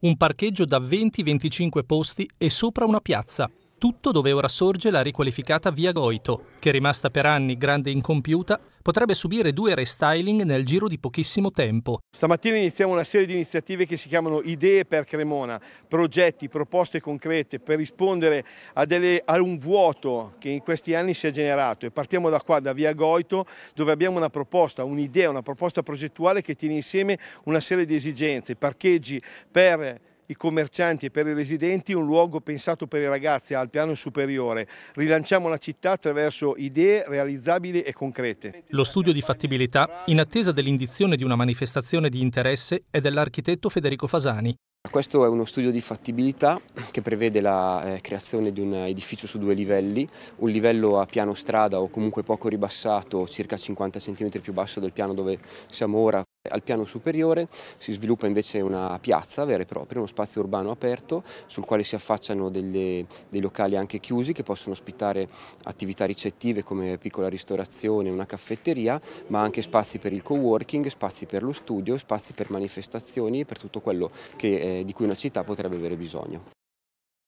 un parcheggio da 20-25 posti e sopra una piazza. Tutto dove ora sorge la riqualificata via Goito, che rimasta per anni grande e incompiuta, potrebbe subire due restyling nel giro di pochissimo tempo. Stamattina iniziamo una serie di iniziative che si chiamano Idee per Cremona, progetti, proposte concrete per rispondere a, delle, a un vuoto che in questi anni si è generato e partiamo da qua, da via Goito, dove abbiamo una proposta, un'idea, una proposta progettuale che tiene insieme una serie di esigenze, parcheggi per i commercianti e per i residenti un luogo pensato per i ragazzi al piano superiore. Rilanciamo la città attraverso idee realizzabili e concrete. Lo studio di fattibilità in attesa dell'indizione di una manifestazione di interesse è dell'architetto Federico Fasani. Questo è uno studio di fattibilità che prevede la eh, creazione di un edificio su due livelli, un livello a piano strada o comunque poco ribassato, circa 50 cm più basso del piano dove siamo ora. Al piano superiore si sviluppa invece una piazza vera e propria, uno spazio urbano aperto sul quale si affacciano delle, dei locali anche chiusi che possono ospitare attività ricettive come piccola ristorazione, una caffetteria, ma anche spazi per il co-working, spazi per lo studio, spazi per manifestazioni e per tutto quello che, eh, di cui una città potrebbe avere bisogno.